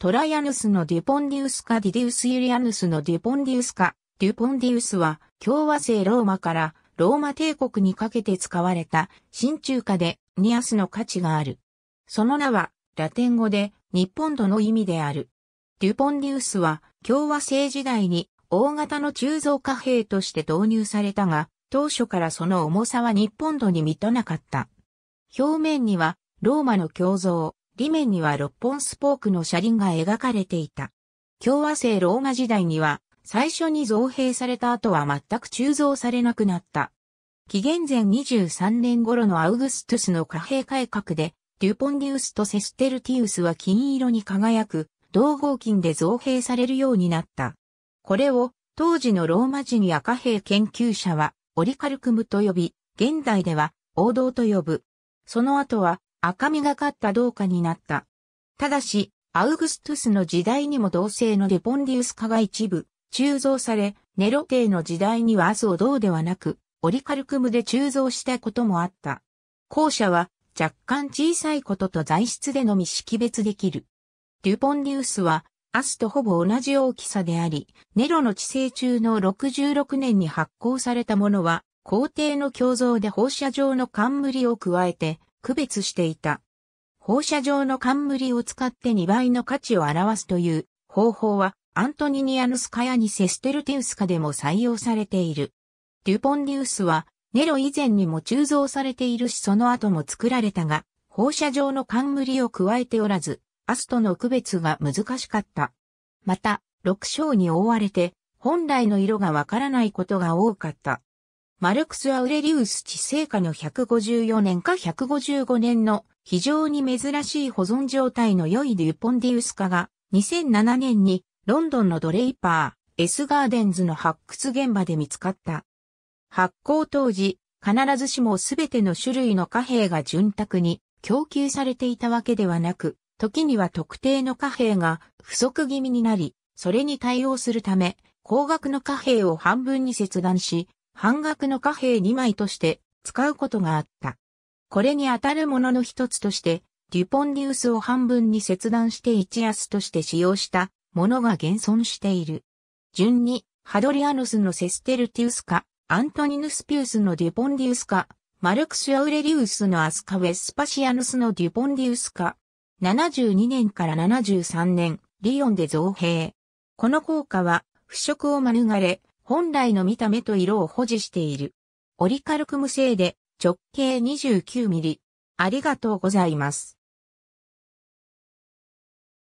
トライアヌスのデュポンディウスかディディウス・ユリアヌスのデュポンディウスか、デュポンディウスは共和制ローマからローマ帝国にかけて使われた新中華でニアスの価値がある。その名はラテン語で日本度の意味である。デュポンディウスは共和制時代に大型の鋳造貨幣として導入されたが、当初からその重さは日本度に満たなかった。表面にはローマの胸像、裏面には六本スポークの車輪が描かれていた。共和制ローマ時代には、最初に造幣された後は全く鋳造されなくなった。紀元前23年頃のアウグストゥスの貨幣改革で、デュポンディウスとセステルティウスは金色に輝く、同合金で造幣されるようになった。これを、当時のローマ人や貨幣研究者は、オリカルクムと呼び、現代では、王道と呼ぶ。その後は、赤みがかった銅貨になった。ただし、アウグストゥスの時代にも同性のデポンディウス化が一部、鋳造され、ネロ帝の時代にはアスを銅ではなく、オリカルクムで鋳造したこともあった。後者は若干小さいことと材質でのみ識別できる。デュポンディウスは、アスとほぼ同じ大きさであり、ネロの治世中の66年に発行されたものは、皇帝の胸像で放射状の冠を加えて、区別していた。放射状の冠を使って2倍の価値を表すという方法はアントニニアヌスカヤニセステルテウスカでも採用されている。デュポンディウスはネロ以前にも鋳造されているしその後も作られたが、放射状の冠を加えておらず、アスとの区別が難しかった。また、6章に覆われて、本来の色がわからないことが多かった。マルクス・アウレリウス治世下の154年か155年の非常に珍しい保存状態の良いデュポンディウス化が2007年にロンドンのドレイパー、エスガーデンズの発掘現場で見つかった。発行当時、必ずしもすべての種類の貨幣が潤沢に供給されていたわけではなく、時には特定の貨幣が不足気味になり、それに対応するため、高額の貨幣を半分に切断し、半額の貨幣2枚として使うことがあった。これに当たるものの一つとして、デュポンデュウスを半分に切断して一安として使用したものが現存している。順に、ハドリアノスのセステルティウスか、アントニヌスピウスのデュポンデュウスか、マルクス・アウレリウスのアスカ・ウェスパシアヌスのデュポンデュウスか、72年から73年、リヨンで造幣。この効果は、腐食を免れ、本来の見た目と色を保持している。オリカルク無製で直径2 9ミリ。ありがとうございます。